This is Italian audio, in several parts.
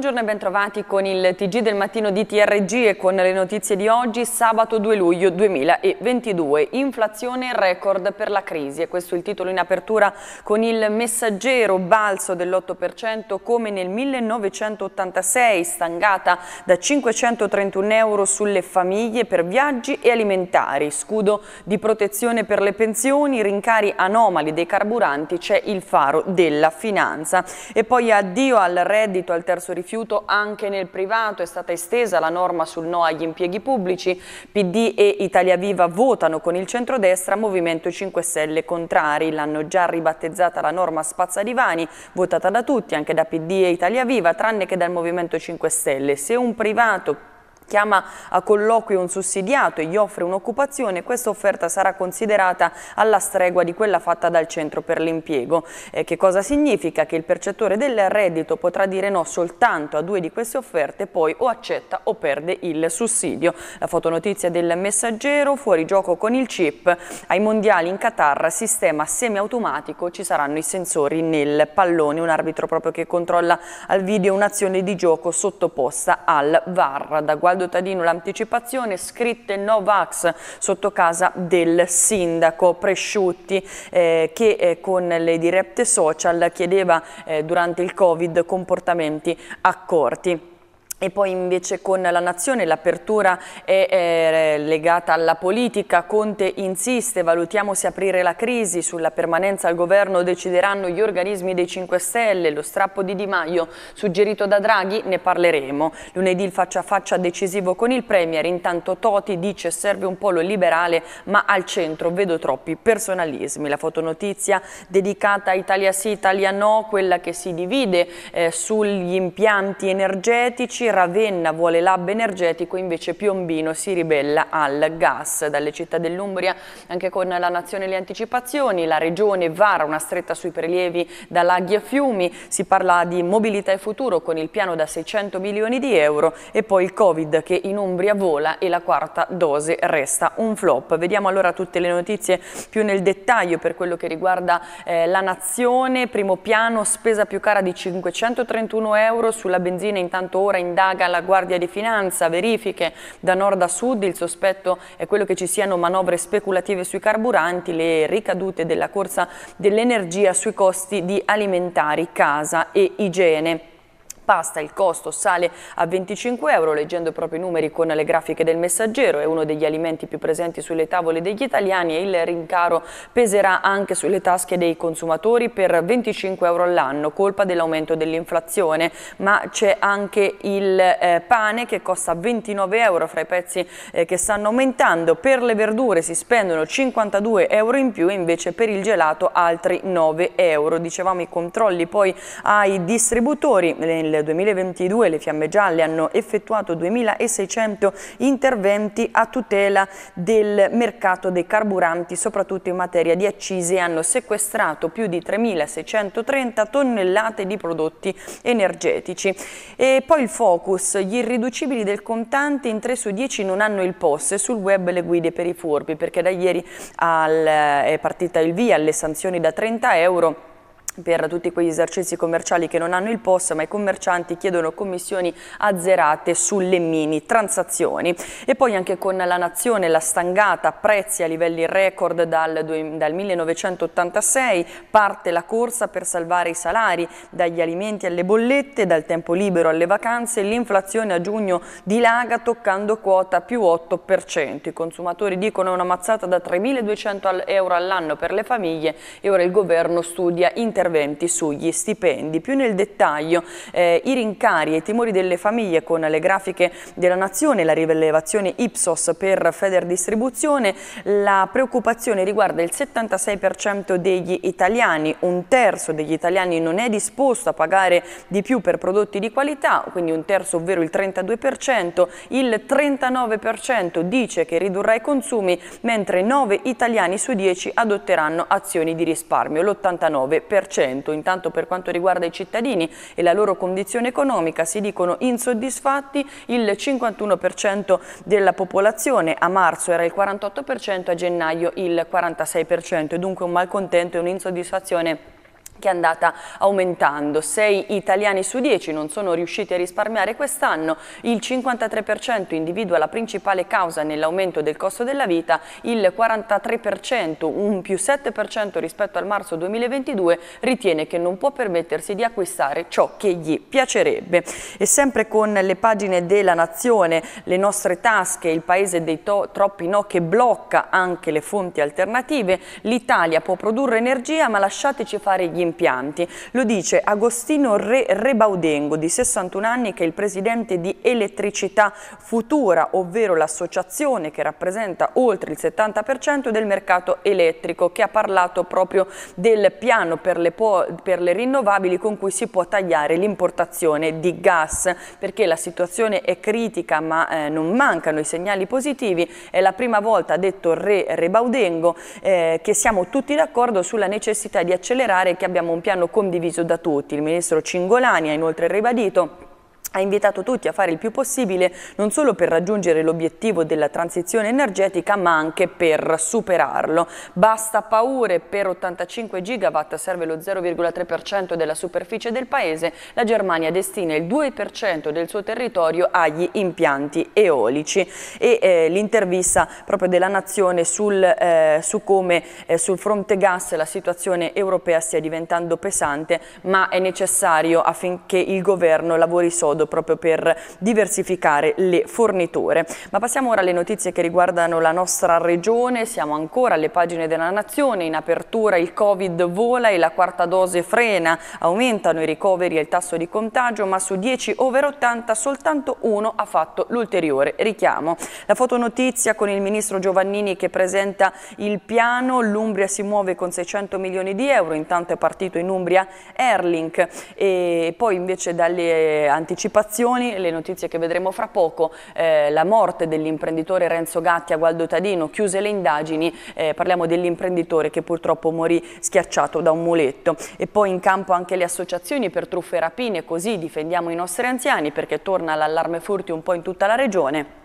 Buongiorno e bentrovati con il TG del mattino di TRG e con le notizie di oggi, sabato 2 luglio 2022. Inflazione record per la crisi e questo è il titolo in apertura con il messaggero balzo dell'8% come nel 1986, stangata da 531 euro sulle famiglie per viaggi e alimentari, scudo di protezione per le pensioni, rincari anomali dei carburanti, c'è il faro della finanza. E poi addio al reddito al terzo rifiuto rifiuto anche nel privato, è stata estesa la norma sul no agli impieghi pubblici, PD e Italia Viva votano con il centrodestra, Movimento 5 Stelle contrari, l'hanno già ribattezzata la norma Spazza Rivani, votata da tutti, anche da PD e Italia Viva, tranne che dal Movimento 5 Stelle. Se un privato chiama a colloquio un sussidiato e gli offre un'occupazione, questa offerta sarà considerata alla stregua di quella fatta dal centro per l'impiego. Eh, che cosa significa? Che il percettore del reddito potrà dire no soltanto a due di queste offerte, poi o accetta o perde il sussidio. La fotonotizia del messaggero, fuori gioco con il chip, ai mondiali in Qatar, sistema semiautomatico, ci saranno i sensori nel pallone, un arbitro proprio che controlla al video un'azione di gioco sottoposta al VAR. Da Gualdo Riccardo Tadino l'anticipazione, scritte Novax sotto casa del sindaco Presciutti eh, che eh, con le dirette social chiedeva eh, durante il Covid comportamenti accorti. E poi invece con la nazione l'apertura è, è, legata alla politica, Conte insiste, valutiamo se aprire la crisi, sulla permanenza al governo decideranno gli organismi dei 5 Stelle, lo strappo di Di Maio suggerito da Draghi, ne parleremo. Lunedì il faccia a faccia decisivo con il Premier, intanto Toti dice serve un polo liberale ma al centro vedo troppi personalismi. La fotonotizia dedicata a Italia sì, Italia no, quella che si divide eh, sugli impianti energetici, Ravenna vuole l'hub energetico, invece Piombino si ribella al gas. Dalle città dell'Umbria anche con la nazione le anticipazioni, la regione vara una stretta sui prelievi da laghi a fiumi, si parla di mobilità e futuro con il piano da 600 milioni di euro e poi il Covid che in Umbria vola e la quarta dose resta un flop. Vediamo allora tutte le notizie più nel dettaglio per quello che riguarda eh, la nazione, primo piano, spesa più cara di 531 euro sulla benzina intanto ora in indaga la Guardia di Finanza, verifiche da nord a sud, il sospetto è quello che ci siano manovre speculative sui carburanti, le ricadute della corsa dell'energia sui costi di alimentari, casa e igiene pasta il costo sale a 25 euro, leggendo i propri numeri con le grafiche del messaggero, è uno degli alimenti più presenti sulle tavole degli italiani e il rincaro peserà anche sulle tasche dei consumatori per 25 euro all'anno, colpa dell'aumento dell'inflazione, ma c'è anche il eh, pane che costa 29 euro fra i pezzi eh, che stanno aumentando, per le verdure si spendono 52 euro in più, invece per il gelato altri 9 euro. Dicevamo i controlli poi ai distributori nel nel 2022 le Fiamme Gialle hanno effettuato 2.600 interventi a tutela del mercato dei carburanti, soprattutto in materia di accise, e hanno sequestrato più di 3.630 tonnellate di prodotti energetici. E poi il focus, gli irriducibili del contante in 3 su 10 non hanno il POS sul web le guide per i furbi, perché da ieri al, è partita il via alle sanzioni da 30 euro per tutti quegli esercizi commerciali che non hanno il POS, ma i commercianti chiedono commissioni azzerate sulle mini transazioni. E poi anche con la nazione la stangata, prezzi a livelli record dal, dal 1986, parte la corsa per salvare i salari, dagli alimenti alle bollette, dal tempo libero alle vacanze, l'inflazione a giugno dilaga toccando quota più 8%. I consumatori dicono una mazzata da 3.200 euro all'anno per le famiglie e ora il governo studia interventi interventi sugli stipendi. Più nel dettaglio eh, i rincari e i timori delle famiglie con le grafiche della Nazione, la rilevazione Ipsos per Feder Distribuzione, la preoccupazione riguarda il 76% degli italiani, un terzo degli italiani non è disposto a pagare di più per prodotti di qualità, quindi un terzo ovvero il 32%, il 39% dice che ridurrà i consumi, mentre 9 italiani su 10 adotteranno azioni di risparmio, l'89%. 10%. Intanto per quanto riguarda i cittadini e la loro condizione economica si dicono insoddisfatti il 51% della popolazione, a marzo era il 48%, a gennaio il 46% e dunque un malcontento e un'insoddisfazione che è andata aumentando. 6 italiani su 10 non sono riusciti a risparmiare quest'anno, il 53% individua la principale causa nell'aumento del costo della vita, il 43%, un più 7% rispetto al marzo 2022, ritiene che non può permettersi di acquistare ciò che gli piacerebbe. E sempre con le pagine della Nazione, le nostre tasche, il paese dei troppi no che blocca anche le fonti alternative, l'Italia può produrre energia ma lasciateci fare gli impianti. Lo dice Agostino Re Rebaudengo, di 61 anni, che è il presidente di Elettricità Futura, ovvero l'associazione che rappresenta oltre il 70% del mercato elettrico, che ha parlato proprio del piano per le, per le rinnovabili con cui si può tagliare l'importazione di gas, perché la situazione è critica ma eh, non mancano i segnali positivi. È la prima volta, ha detto Re Rebaudengo, eh, che siamo tutti d'accordo sulla necessità di accelerare e che abbiamo abbiamo un piano condiviso da tutti. Il ministro Cingolani ha inoltre ribadito ha invitato tutti a fare il più possibile non solo per raggiungere l'obiettivo della transizione energetica ma anche per superarlo. Basta paure, per 85 gigawatt serve lo 0,3% della superficie del paese, la Germania destina il 2% del suo territorio agli impianti eolici e eh, l'intervista proprio della Nazione sul, eh, su come eh, sul fronte gas la situazione europea stia diventando pesante ma è necessario affinché il governo lavori sodo modo proprio per diversificare le forniture. Ma passiamo ora alle notizie che riguardano la nostra regione, siamo ancora alle pagine della Nazione, in apertura il Covid vola e la quarta dose frena, aumentano i ricoveri e il tasso di contagio, ma su 10 over 80 soltanto uno ha fatto l'ulteriore richiamo. La fotonotizia con il ministro Giovannini che presenta il piano, l'Umbria si muove con 600 milioni di euro, intanto è partito in Umbria Erlink e poi invece dalle anticipazioni anticipazioni, le notizie che vedremo fra poco, eh, la morte dell'imprenditore Renzo Gatti a Gualdo Tadino, chiuse le indagini, eh, parliamo dell'imprenditore che purtroppo morì schiacciato da un muletto. E poi in campo anche le associazioni per truffe e rapine, così difendiamo i nostri anziani perché torna l'allarme furti un po' in tutta la regione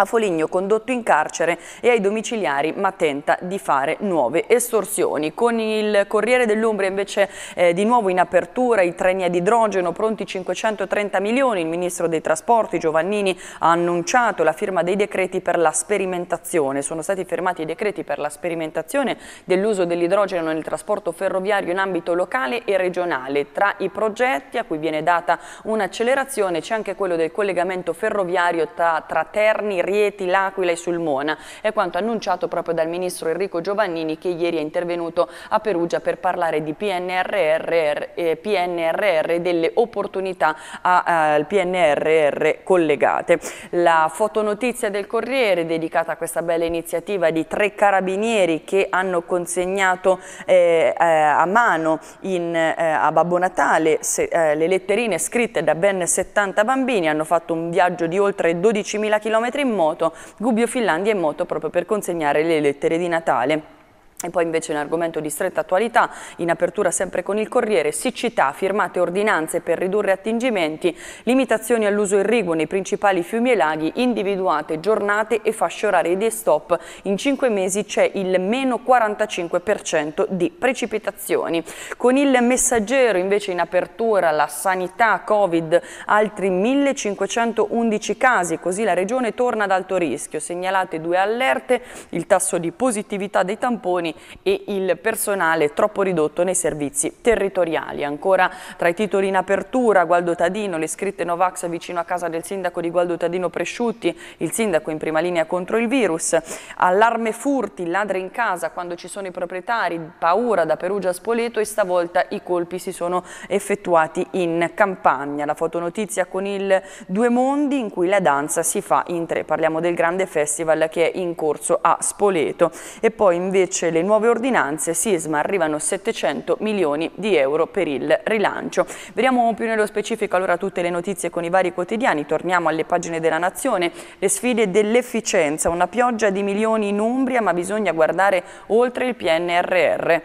a Foligno condotto in carcere e ai domiciliari ma tenta di fare nuove estorsioni. Con il Corriere dell'Umbria invece eh, di nuovo in apertura i treni ad idrogeno pronti 530 milioni, il ministro dei trasporti Giovannini ha annunciato la firma dei decreti per la sperimentazione, sono stati firmati i decreti per la sperimentazione dell'uso dell'idrogeno nel trasporto ferroviario in ambito locale e regionale, tra i progetti a cui viene data un'accelerazione c'è anche quello del collegamento ferroviario tra, tra Terni, Rieti, L'Aquila e Sulmona. È quanto annunciato proprio dal ministro Enrico Giovannini che ieri è intervenuto a Perugia per parlare di PNRR, eh, PNRR delle opportunità al PNRR collegate. La fotonotizia del Corriere dedicata a questa bella iniziativa di tre carabinieri che hanno consegnato eh, eh, a mano in, eh, a Babbo Natale se, eh, le letterine scritte da ben 70 bambini, hanno fatto un viaggio di oltre 12.000 km in in moto, Gubbio Finlandia in moto proprio per consegnare le lettere di Natale. E poi invece un argomento di stretta attualità, in apertura sempre con il Corriere, siccità, firmate ordinanze per ridurre attingimenti, limitazioni all'uso irriguo nei principali fiumi e laghi, individuate giornate e fasce orarie di stop. In cinque mesi c'è il meno 45% di precipitazioni. Con il messaggero invece in apertura la sanità Covid, altri 1511 casi, così la regione torna ad alto rischio. Segnalate due allerte, il tasso di positività dei tamponi comuni e il personale troppo ridotto nei servizi territoriali. Ancora tra i titoli in apertura, Gualdo Tadino, le scritte Novax vicino a casa del sindaco di Gualdo Tadino Presciutti, il sindaco in prima linea contro il virus, allarme furti, ladri in casa quando ci sono i proprietari, paura da Perugia a Spoleto e stavolta i colpi si sono effettuati in campagna. La fotonotizia con il Due Mondi in cui la danza si fa in tre. Parliamo del grande festival che è in corso a Spoleto. E poi invece le le nuove ordinanze sisma arrivano 700 milioni di euro per il rilancio. Vediamo più nello specifico allora tutte le notizie con i vari quotidiani, torniamo alle pagine della Nazione, le sfide dell'efficienza, una pioggia di milioni in Umbria ma bisogna guardare oltre il PNRR.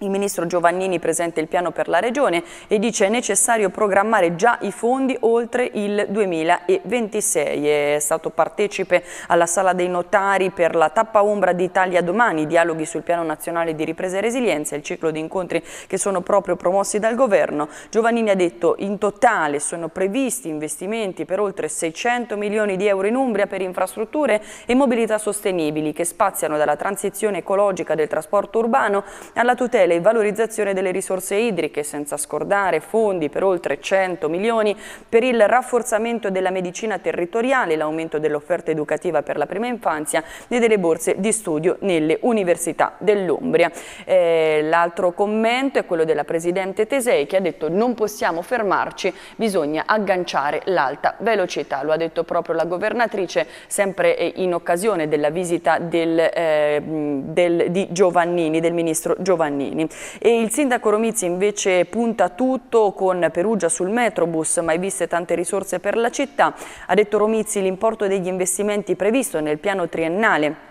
Il ministro Giovannini presenta il piano per la regione e dice è necessario programmare già i fondi oltre il 2026. È stato partecipe alla sala dei notari per la tappa ombra d'Italia domani, dialoghi sul piano nazionale di ripresa e resilienza, il ciclo di incontri che sono proprio promossi dal governo. Giovannini ha detto in totale sono previsti investimenti per oltre 600 milioni di euro in Umbria per infrastrutture e mobilità sostenibili che spaziano dalla transizione ecologica del trasporto urbano alla tutela tutela e valorizzazione delle risorse idriche, senza scordare fondi per oltre 100 milioni per il rafforzamento della medicina territoriale, l'aumento dell'offerta educativa per la prima infanzia e delle borse di studio nelle università dell'Umbria. Eh, L'altro commento è quello della Presidente Tesei che ha detto non possiamo fermarci, bisogna agganciare l'alta velocità. Lo ha detto proprio la governatrice sempre eh, in occasione della visita del, eh, del, di Giovannini, del ministro Giovannini cittadini. E il sindaco Romizzi invece punta tutto con Perugia sul metrobus, mai viste tante risorse per la città. Ha detto Romizzi l'importo degli investimenti previsto nel piano triennale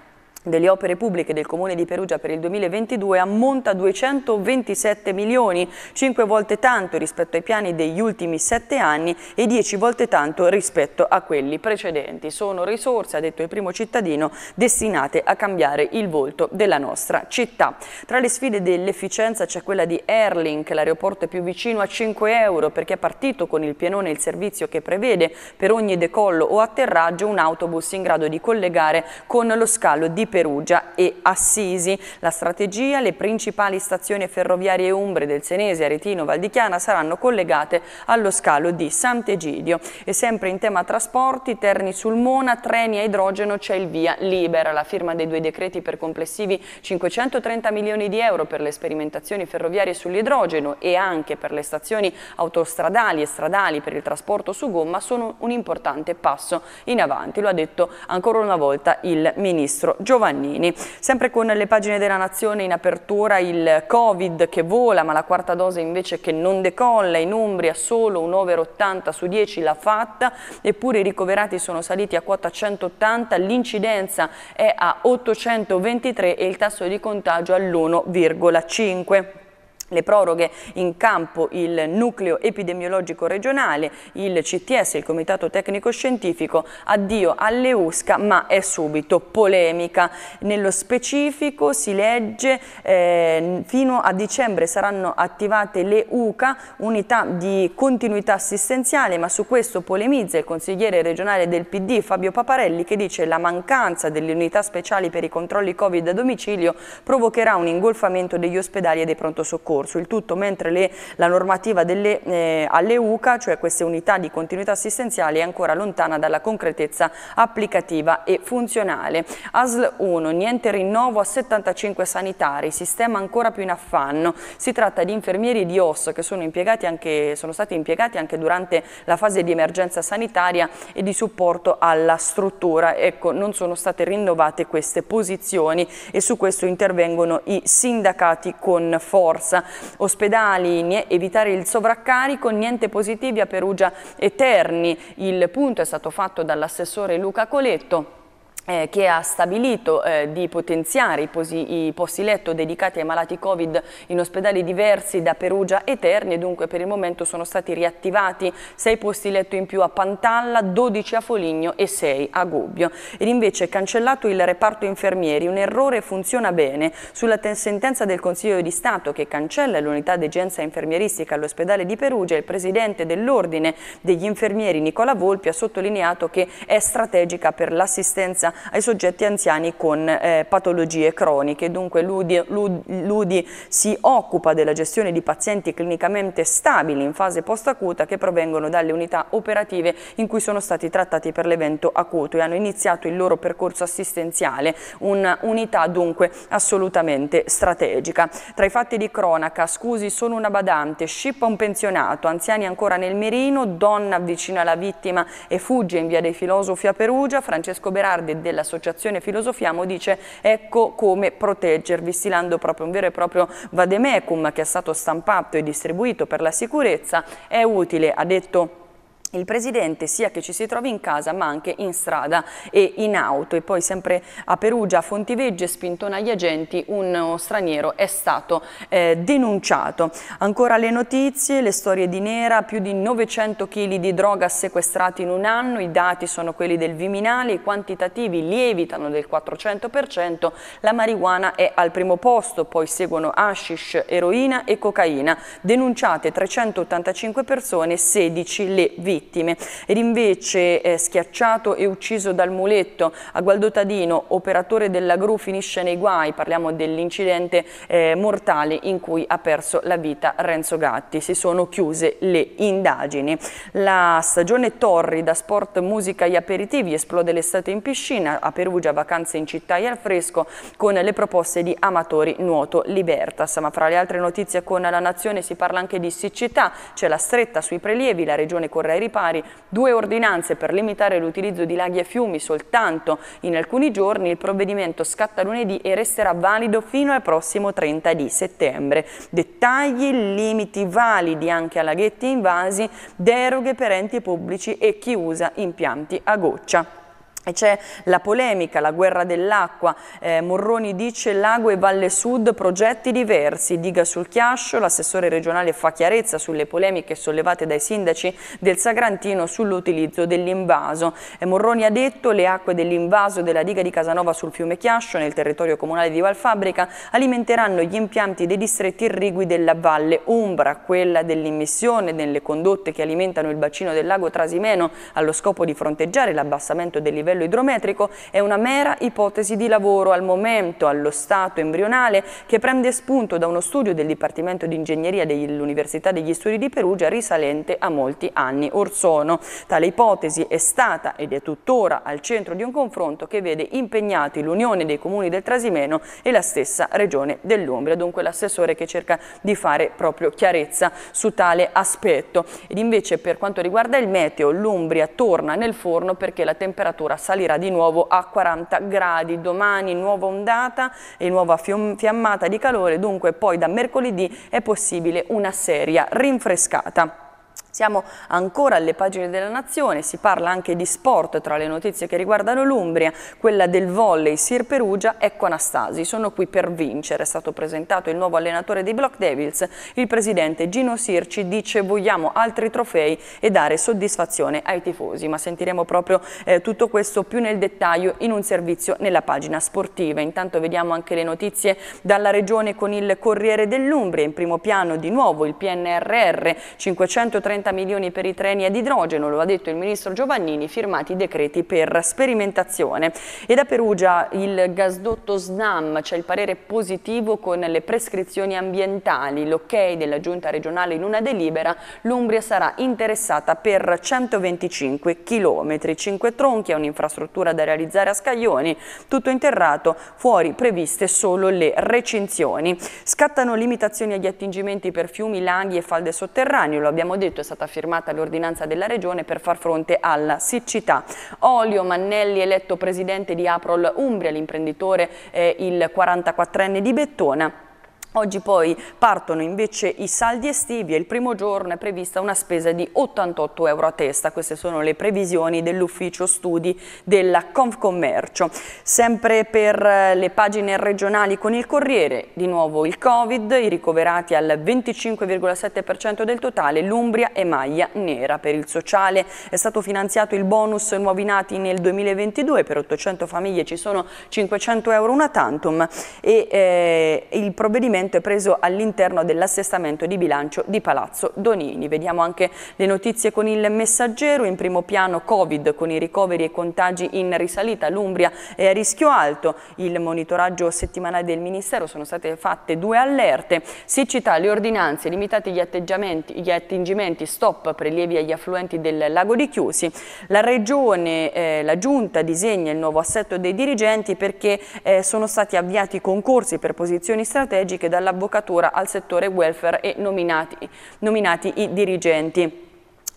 delle opere pubbliche del Comune di Perugia per il 2022 ammonta a 227 milioni, 5 volte tanto rispetto ai piani degli ultimi 7 anni e 10 volte tanto rispetto a quelli precedenti. Sono risorse, ha detto il primo cittadino, destinate a cambiare il volto della nostra città. Tra le sfide dell'efficienza c'è quella di Airlink, l'aeroporto più vicino a 5 euro perché è partito con il pienone il servizio che prevede per ogni decollo o atterraggio un autobus in grado di collegare con lo scalo di Perugia e Assisi. La strategia, le principali stazioni ferroviarie umbre del Senese, Aretino, Valdichiana saranno collegate allo scalo di Sant'Egidio. E sempre in tema trasporti, Terni sul Mona, treni a idrogeno, c'è il via libera. La firma dei due decreti per complessivi 530 milioni di euro per le sperimentazioni ferroviarie sull'idrogeno e anche per le stazioni autostradali e stradali per il trasporto su gomma sono un importante passo in avanti, lo ha detto ancora una volta il ministro Giovanni Giovannini. Sempre con le pagine della Nazione in apertura il Covid che vola, ma la quarta dose invece che non decolla, in Umbria solo un over 80 su 10 l'ha fatta, eppure i ricoverati sono saliti a quota 180, l'incidenza è a 823 e il tasso di contagio all'1,5 le proroghe in campo il nucleo epidemiologico regionale, il CTS, il Comitato Tecnico Scientifico, addio alle USCA ma è subito polemica. Nello specifico si legge eh, fino a dicembre saranno attivate le UCA, unità di continuità assistenziale, ma su questo polemizza il consigliere regionale del PD Fabio Paparelli che dice la mancanza delle unità speciali per i controlli Covid a domicilio provocherà un ingolfamento degli ospedali e dei pronto soccorso corso, il tutto mentre le, la normativa delle, eh, alle UCA, cioè queste unità di continuità assistenziale, è ancora lontana dalla concretezza applicativa e funzionale. ASL 1, niente rinnovo a 75 sanitari, sistema ancora più in affanno. Si tratta di infermieri di OS che sono, anche, sono stati impiegati anche durante la fase di emergenza sanitaria e di supporto alla struttura. Ecco, non sono state rinnovate queste posizioni e su questo intervengono i sindacati con forza ospedali, evitare il sovraccarico, niente positivi a Perugia e Terni. Il punto è stato fatto dall'assessore Luca Coletto eh, che ha stabilito eh, di potenziare i, posi, i, posti letto dedicati ai malati Covid in ospedali diversi da Perugia e Terni e dunque per il momento sono stati riattivati 6 posti letto in più a Pantalla, 12 a Foligno e 6 a Gubbio. Ed invece cancellato il reparto infermieri, un errore funziona bene. Sulla sentenza del Consiglio di Stato che cancella l'unità degenza infermieristica all'ospedale di Perugia, il presidente dell'Ordine degli Infermieri Nicola Volpi ha sottolineato che è strategica per l'assistenza ai soggetti anziani con eh, patologie croniche. Dunque l'UDI, l'UDI si occupa della gestione di pazienti clinicamente stabili in fase post-acuta che provengono dalle unità operative in cui sono stati trattati per l'evento acuto e hanno iniziato il loro percorso assistenziale, un'unità dunque assolutamente strategica. Tra i fatti di cronaca, scusi sono una badante, scippa un pensionato, anziani ancora nel mirino, donna avvicina la vittima e fugge in via dei filosofi a Perugia, Francesco Berardi dell'Associazione Filosofiamo dice ecco come proteggervi, stilando proprio un vero e proprio vademecum che è stato stampato e distribuito per la sicurezza, è utile, ha detto il presidente sia che ci si trovi in casa ma anche in strada e in auto e poi sempre a Perugia, a Fontivegge, spintona agli agenti, uno straniero è stato eh, denunciato. Ancora le notizie, le storie di Nera, più di 900 kg di droga sequestrati in un anno, i dati sono quelli del Viminale, i quantitativi lievitano del 400%, la marijuana è al primo posto, poi seguono hashish, eroina e cocaina, denunciate 385 persone, 16 le vittime vittime ed invece eh, schiacciato e ucciso dal muletto a Gualdotadino, operatore della gru finisce nei guai, parliamo dell'incidente eh, mortale in cui ha perso la vita Renzo Gatti, si sono chiuse le indagini. La stagione torrida, sport, musica e aperitivi esplode l'estate in piscina, a Perugia vacanze in città e al fresco con le proposte di amatori nuoto Libertas, ma fra le altre notizie con la Nazione si parla anche di siccità, c'è la stretta sui prelievi, la regione corre ai ripari pari due ordinanze per limitare l'utilizzo di laghi e fiumi soltanto in alcuni giorni, il provvedimento scatta lunedì e resterà valido fino al prossimo 30 di settembre. Dettagli, limiti validi anche a laghetti invasi, deroghe per enti pubblici e chi usa impianti a goccia. E c'è la polemica, la guerra dell'acqua, eh, Morroni dice Lago e Valle Sud progetti diversi, diga sul Chiascio, l'assessore regionale fa chiarezza sulle polemiche sollevate dai sindaci del Sagrantino sull'utilizzo dell'invaso. Eh, Morroni ha detto le acque dell'invaso della diga di Casanova sul fiume Chiascio nel territorio comunale di Valfabbrica alimenteranno gli impianti dei distretti irrigui della Valle Umbra, quella dell'immissione nelle condotte che alimentano il bacino del lago Trasimeno allo scopo di fronteggiare l'abbassamento del livello livello idrometrico è una mera ipotesi di lavoro al momento, allo stato embrionale, che prende spunto da uno studio del Dipartimento di Ingegneria dell'Università degli Studi di Perugia risalente a molti anni or sono. Tale ipotesi è stata ed è tuttora al centro di un confronto che vede impegnati l'Unione dei Comuni del Trasimeno e la stessa Regione dell'Umbria, dunque l'assessore che cerca di fare proprio chiarezza su tale aspetto. Ed invece per quanto riguarda il meteo, l'Umbria torna nel forno perché la temperatura salirà di nuovo a 40 gradi. Domani nuova ondata e nuova fiammata di calore, dunque poi da mercoledì è possibile una seria rinfrescata. Siamo ancora alle pagine della Nazione, si parla anche di sport tra le notizie che riguardano l'Umbria, quella del volley Sir Perugia, ecco Anastasi, sono qui per vincere, è stato presentato il nuovo allenatore dei Block Devils, il presidente Gino Sirci dice vogliamo altri trofei e dare soddisfazione ai tifosi, ma sentiremo proprio eh, tutto questo più nel dettaglio in un servizio nella pagina sportiva, intanto vediamo anche le notizie dalla regione con il Corriere dell'Umbria, in primo piano di nuovo il PNRR 530 30 milioni per i treni ad idrogeno, lo ha detto il ministro Giovannini, firmati i decreti per sperimentazione. E da Perugia il gasdotto SNAM, c'è cioè il parere positivo con le prescrizioni ambientali, l'ok della giunta regionale in una delibera, l'Umbria sarà interessata per 125 km, Cinque tronchi, è un'infrastruttura da realizzare a Scaglioni, tutto interrato, fuori previste solo le recinzioni. Scattano limitazioni agli attingimenti per fiumi, laghi e falde sotterranee, lo abbiamo detto detto è stata firmata l'ordinanza della Regione per far fronte alla siccità. Olio Mannelli eletto presidente di Aprol Umbria, l'imprenditore eh, il 44enne di Bettona Oggi poi partono invece i saldi estivi e il primo giorno è prevista una spesa di 88 euro a testa. Queste sono le previsioni dell'ufficio studi della Confcommercio. Sempre per eh, le pagine regionali con il Corriere, di nuovo il Covid, i ricoverati al 25,7% del totale, l'Umbria e maglia nera. Per il sociale è stato finanziato il bonus nuovi nati nel 2022, per 800 famiglie ci sono 500 euro una tantum e eh, il provvedimento provvedimento è preso all'interno dell'assestamento di bilancio di Palazzo Donini. Vediamo anche le notizie con il messaggero, in primo piano Covid con i ricoveri e contagi in risalita, l'Umbria è a rischio alto, il monitoraggio settimanale del Ministero sono state fatte due allerte, siccità, le ordinanze, limitati gli, gli attingimenti, stop prelievi agli affluenti del lago di Chiusi, la Regione, eh, la Giunta disegna il nuovo assetto dei dirigenti perché eh, sono stati avviati concorsi per posizioni strategiche da dall'avvocatura al settore welfare e nominati, nominati i dirigenti.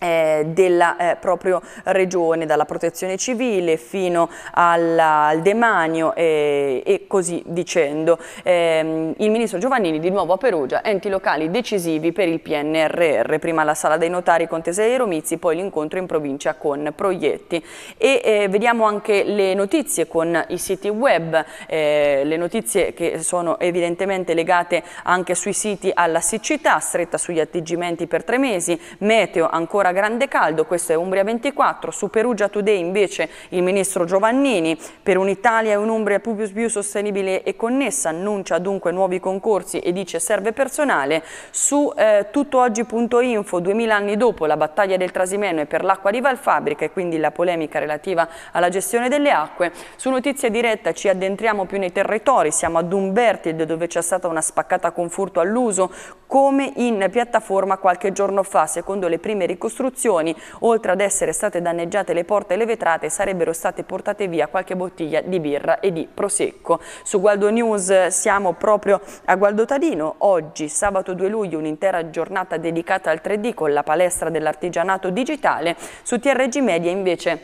Eh, della eh, propria regione, dalla protezione civile fino alla, al demanio eh, e così dicendo. Ehm, il ministro Giovannini di nuovo a Perugia, enti locali decisivi per il PNRR, prima la sala dei notari con Tesei e Romizzi, poi l'incontro in provincia con Proietti. E eh, vediamo anche le notizie con i siti web, eh, le notizie che sono evidentemente legate anche sui siti alla siccità, stretta sugli atteggiamenti per tre mesi, meteo ancora ancora grande caldo, questo è Umbria 24, su Perugia Today invece il ministro Giovannini per un'Italia e un'Umbria più, più, sostenibile e connessa annuncia dunque nuovi concorsi e dice serve personale, su eh, tuttooggi.info 2000 anni dopo la battaglia del Trasimeno e per l'acqua di Valfabrica e quindi la polemica relativa alla gestione delle acque, su Notizia Diretta ci addentriamo più nei territori, siamo ad Umbertild dove c'è stata una spaccata con furto all'uso come in piattaforma qualche giorno fa secondo le prime ricostruzioni costruzioni. Oltre ad essere state danneggiate le porte e le vetrate, sarebbero state portate via qualche bottiglia di birra e di prosecco. Su Gualdo News siamo proprio a Gualdo Tadino. Oggi, sabato 2 luglio, un'intera giornata dedicata al 3D con la palestra dell'artigianato digitale. Su TRG Media invece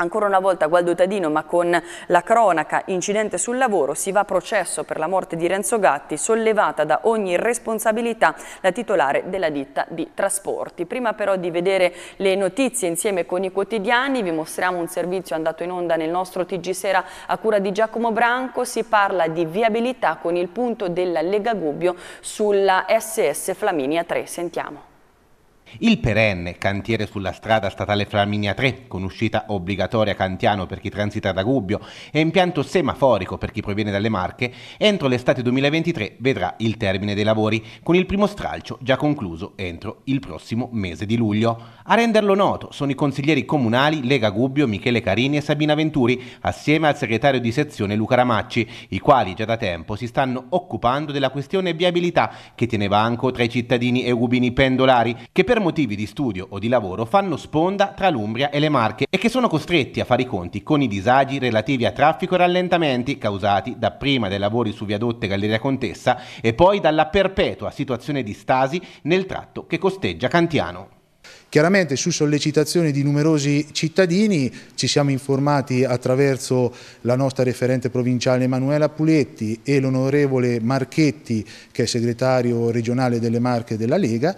Ancora una volta Gualdo Tadino ma con la cronaca incidente sul lavoro si va a processo per la morte di Renzo Gatti sollevata da ogni responsabilità la titolare della ditta di trasporti. Prima però di vedere le notizie insieme con i quotidiani vi mostriamo un servizio andato in onda nel nostro TG Sera a cura di Giacomo Branco, si parla di viabilità con il punto della Lega Gubbio sulla SS Flaminia 3. Sentiamo. Il perenne cantiere sulla strada statale Flaminia 3, con uscita obbligatoria a Cantiano per chi transita da Gubbio e impianto semaforico per chi proviene dalle Marche, entro l'estate 2023 vedrà il termine dei lavori, con il primo stralcio già concluso entro il prossimo mese di luglio. A renderlo noto sono i consiglieri comunali Lega Gubbio, Michele Carini e Sabina Venturi, assieme al segretario di sezione Luca Ramacci, i quali già da tempo si stanno occupando della questione viabilità che tiene banco tra i cittadini e gubini pendolari, che per per motivi di studio o di lavoro fanno sponda tra l'Umbria e le Marche e che sono costretti a fare i conti con i disagi relativi a traffico e rallentamenti causati dapprima dai lavori su viadotte Galleria Contessa e poi dalla perpetua situazione di stasi nel tratto che costeggia Cantiano. Chiaramente su sollecitazione di numerosi cittadini ci siamo informati attraverso la nostra referente provinciale Emanuela Puletti e l'onorevole Marchetti che è segretario regionale delle Marche della Lega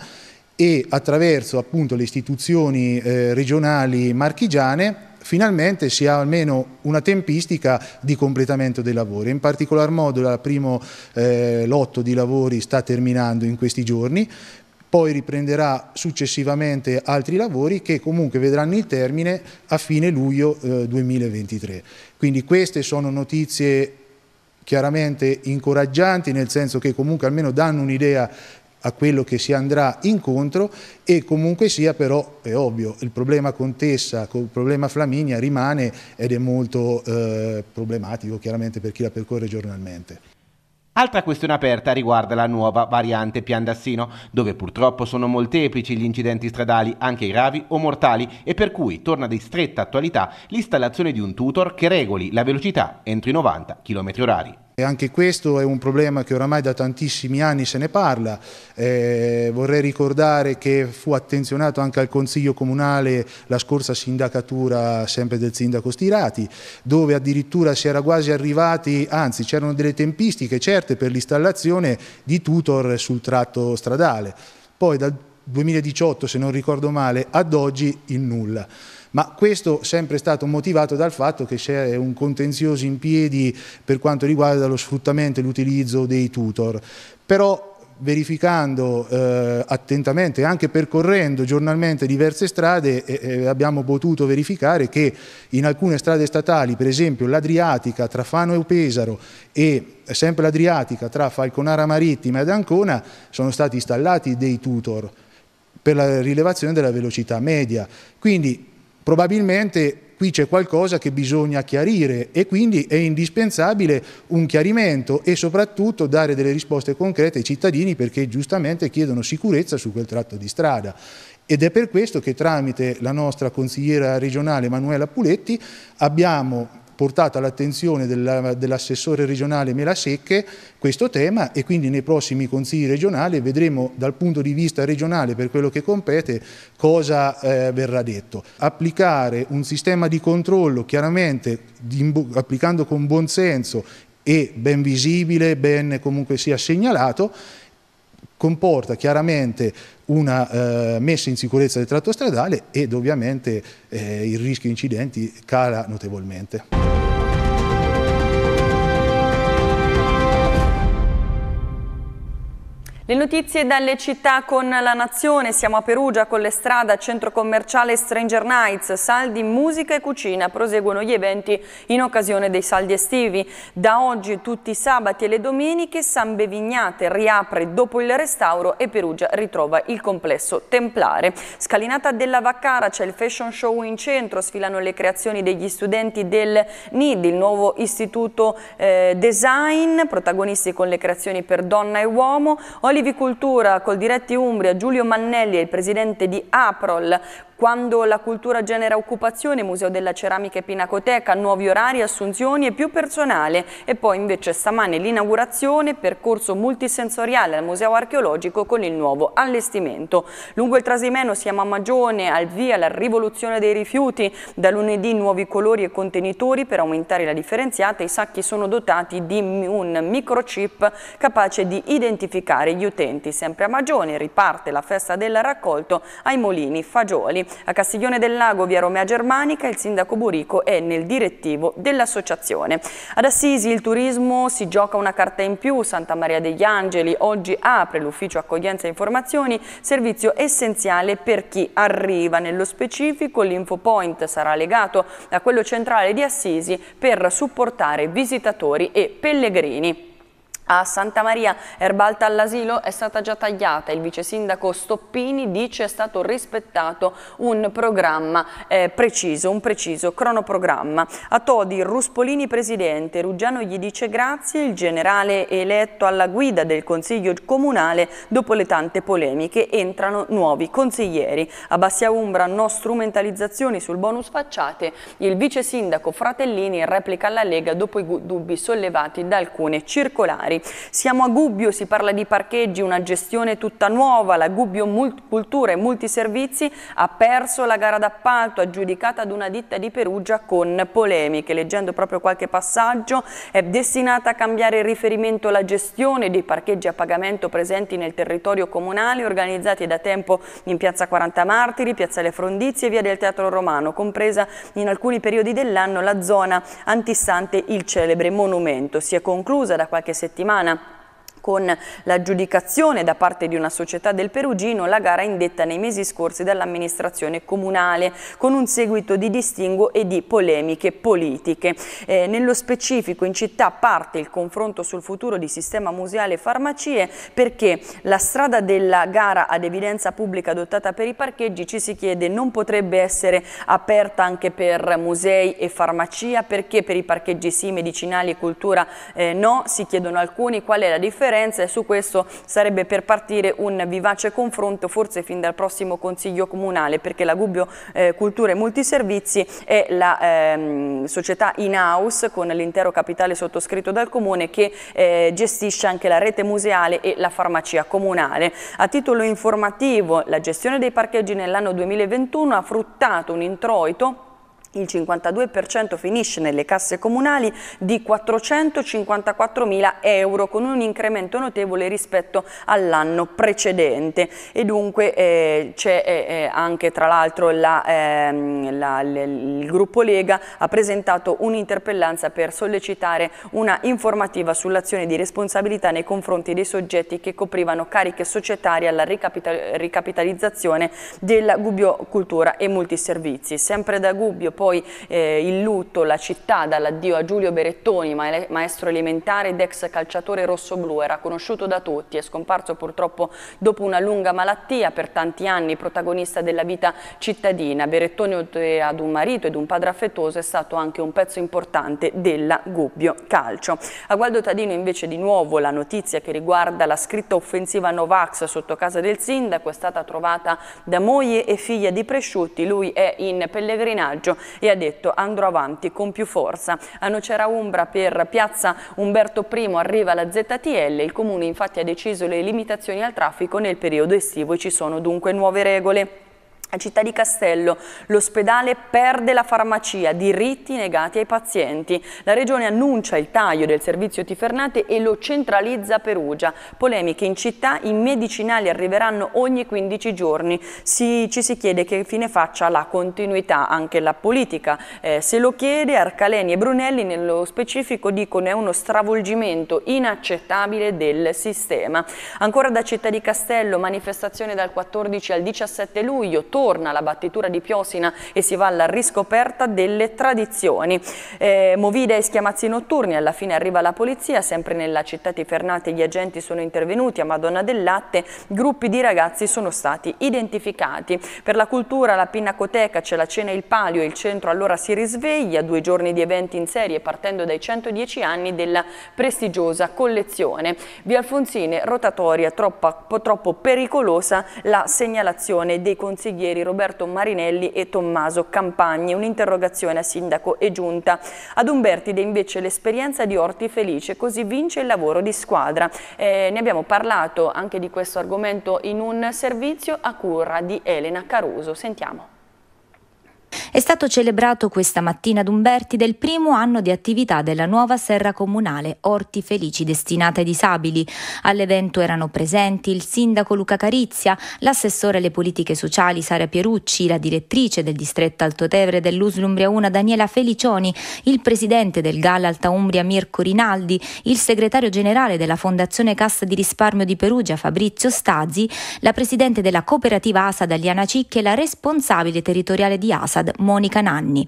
e attraverso appunto, le istituzioni eh, regionali marchigiane finalmente si ha almeno una tempistica di completamento dei lavori. In particolar modo il primo eh, lotto di lavori sta terminando in questi giorni, poi riprenderà successivamente altri lavori che comunque vedranno il termine a fine luglio eh, 2023. Quindi queste sono notizie chiaramente incoraggianti, nel senso che comunque almeno danno un'idea a quello che si andrà incontro e comunque sia però è ovvio il problema Contessa, il problema Flaminia rimane ed è molto eh, problematico chiaramente per chi la percorre giornalmente. Altra questione aperta riguarda la nuova variante Piandassino, dove purtroppo sono molteplici gli incidenti stradali, anche gravi o mortali, e per cui torna di stretta attualità l'installazione di un tutor che regoli la velocità entro i 90 km h anche questo è un problema che oramai da tantissimi anni se ne parla. Eh, vorrei ricordare che fu attenzionato anche al Consiglio Comunale la scorsa sindacatura sempre del sindaco Stirati, dove addirittura si era quasi arrivati, anzi c'erano delle tempistiche certe per l'installazione di tutor sul tratto stradale. Poi dal 2018, se non ricordo male, ad oggi il nulla ma questo sempre è stato motivato dal fatto che c'è un contenzioso in piedi per quanto riguarda lo sfruttamento e l'utilizzo dei tutor. Però verificando eh, attentamente anche percorrendo giornalmente diverse strade eh, abbiamo potuto verificare che in alcune strade statali, per esempio l'Adriatica tra Fano e Pesaro e sempre l'Adriatica tra Falconara Marittima ed Ancona, sono stati installati dei tutor per la rilevazione della velocità media. Quindi Probabilmente qui c'è qualcosa che bisogna chiarire e quindi è indispensabile un chiarimento e soprattutto dare delle risposte concrete ai cittadini perché giustamente chiedono sicurezza su quel tratto di strada. Ed è per questo che tramite la nostra consigliera regionale Manuela Puletti abbiamo portato all'attenzione dell'assessore dell regionale Melasecche questo tema e quindi nei prossimi consigli regionali vedremo dal punto di vista regionale per quello che compete cosa eh, verrà detto. Applicare un sistema di controllo chiaramente di, applicando con buon senso e ben visibile, ben comunque sia segnalato, comporta chiaramente una eh, messa in sicurezza del tratto stradale ed ovviamente eh, il rischio incidenti cala notevolmente. Le notizie dalle città con la nazione, siamo a Perugia con le strade, centro commerciale Stranger Nights, saldi, musica e cucina, proseguono gli eventi in occasione dei saldi estivi. Da oggi tutti i sabati e le domeniche San Bevignate riapre dopo il restauro e Perugia ritrova il complesso templare. Scalinata della Vaccara c'è il fashion show in centro, sfilano le creazioni degli studenti del NID, il nuovo istituto eh, design, protagonisti con le creazioni per donna e uomo. Olive Olivicultura, col diretti Umbria, Giulio Mannelli è il presidente di APROL, quando la cultura genera occupazione, Museo della Ceramica e Pinacoteca, nuovi orari, assunzioni e più personale. E poi invece stamane l'inaugurazione, percorso multisensoriale al Museo Archeologico con il nuovo allestimento. Lungo il Trasimeno siamo a Magione, al via la rivoluzione dei rifiuti. Da lunedì nuovi colori e contenitori per aumentare la differenziata. I sacchi sono dotati di un microchip capace di identificare gli utenti. Sempre a Magione riparte la festa del raccolto ai Molini Fagioli. A Castiglione del Lago, via Romea Germanica, il sindaco Burico è nel direttivo dell'associazione. Ad Assisi il turismo si gioca una carta in più, Santa Maria degli Angeli oggi apre l'ufficio accoglienza e informazioni, servizio essenziale per chi arriva. Nello specifico l'infopoint sarà legato a quello centrale di Assisi per supportare visitatori e pellegrini. A Santa Maria Erbalta all'asilo è stata già tagliata, il vice sindaco Stoppini dice è stato rispettato un programma eh, preciso, un preciso cronoprogramma. A Todi Ruspolini presidente, Ruggiano gli dice grazie, il generale eletto alla guida del Consiglio Comunale dopo le tante polemiche entrano nuovi consiglieri. A Bassia Umbra no strumentalizzazioni sul bonus facciate, il vice sindaco Fratellini replica alla Lega dopo i dubbi sollevati da alcune circolari. Siamo a Gubbio, si parla di parcheggi, una gestione tutta nuova, la Gubbio Mult Cultura e Multiservizi ha perso la gara d'appalto aggiudicata ad una ditta di Perugia con polemiche. Leggendo proprio qualche passaggio, è destinata a cambiare riferimento la gestione dei parcheggi a pagamento presenti nel territorio comunale, organizzati da tempo in Piazza 40 Martiri, Piazza Le Frondizie e Via del Teatro Romano, compresa in alcuni periodi dell'anno la zona antistante il celebre monumento. Si è conclusa da qualche settimana semana. con l'aggiudicazione da parte di una società del Perugino la gara indetta nei mesi scorsi dall'amministrazione comunale con un seguito di distinguo e di polemiche politiche. Eh, nello specifico in città parte il confronto sul futuro di sistema museale e farmacie perché la strada della gara ad evidenza pubblica adottata per i parcheggi ci si chiede non potrebbe essere aperta anche per musei e farmacia perché per i parcheggi sì, medicinali e cultura eh, no, si chiedono alcuni qual è la differenza differenza e su questo sarebbe per partire un vivace confronto forse fin dal prossimo Consiglio Comunale perché la Gubbio eh, Cultura e Multiservizi è la ehm, società in house con l'intero capitale sottoscritto dal Comune che eh, gestisce anche la rete museale e la farmacia comunale. A titolo informativo la gestione dei parcheggi nell'anno 2021 ha fruttato un introito il 52% finisce nelle casse comunali di 454 mila euro con un incremento notevole rispetto all'anno precedente e dunque eh, c'è eh, eh anche tra l'altro la, eh, la, il gruppo Lega ha presentato un'interpellanza per sollecitare una informativa sull'azione di responsabilità nei confronti dei soggetti che coprivano cariche societarie alla ricapital ricapitalizzazione della Gubbio Cultura e Multiservizi. Sempre da Gubbio poi eh, il lutto, la città dall'addio a Giulio Berettoni, maestro elementare ed ex calciatore rossoblù, era conosciuto da tutti, è scomparso purtroppo dopo una lunga malattia, per tanti anni protagonista della vita cittadina. Berettoni oltre ad un marito ed un padre affettuoso è stato anche un pezzo importante della Gubbio Calcio. A Gualdo Tadino invece di nuovo la notizia che riguarda la scritta offensiva Novax sotto casa del sindaco è stata trovata da moglie e figlia di Presciutti, lui è in pellegrinaggio e ha detto andrò avanti con più forza. A Nocera Umbra per piazza Umberto I arriva la ZTL, il comune infatti ha deciso le limitazioni al traffico nel periodo estivo e ci sono dunque nuove regole. A Città di Castello l'ospedale perde la farmacia, diritti negati ai pazienti. La regione annuncia il taglio del servizio Tifernate e lo centralizza a Perugia. Polemiche in città, i medicinali arriveranno ogni 15 giorni. Si, ci si chiede che fine faccia la continuità, anche la politica. Eh, se lo chiede Arcaleni e Brunelli nello specifico dicono è uno stravolgimento inaccettabile del sistema. Ancora da Città di Castello, manifestazione dal 14 al 17 luglio, ritorna la battitura di Piosina e si va alla riscoperta delle tradizioni. Eh, movida e schiamazzi notturni, alla fine arriva la polizia, sempre nella città di Fernate gli agenti sono intervenuti, a Madonna del Latte gruppi di ragazzi sono stati identificati. Per la cultura, la Pinnacoteca, c'è la cena e il palio, il centro allora si risveglia, due giorni di eventi in serie partendo dai 110 anni della prestigiosa collezione. Via Alfonsine, rotatoria troppo, troppo pericolosa, la segnalazione dei consiglieri Carabinieri Roberto Marinelli e Tommaso Campagni. Un'interrogazione a sindaco e giunta. Ad Umbertide invece l'esperienza di Orti Felice, così vince il lavoro di squadra. Eh, ne abbiamo parlato anche di questo argomento in un servizio a cura di Elena Caruso. Sentiamo. È stato celebrato questa mattina ad Umberti del primo anno di attività della nuova serra comunale Orti Felici destinata ai disabili. All'evento erano presenti il sindaco Luca Carizia, l'assessore alle politiche sociali Sara Pierucci, la direttrice del distretto Alto Tevere dell'Uslumbria 1 Daniela Felicioni, il presidente del GAL Alta Umbria Mirko Rinaldi, il segretario generale della Fondazione Cassa di Risparmio di Perugia Fabrizio Stazzi, la presidente della cooperativa ASA Daliana Cicchi e la responsabile territoriale di ASA Assad, Monica Nanni.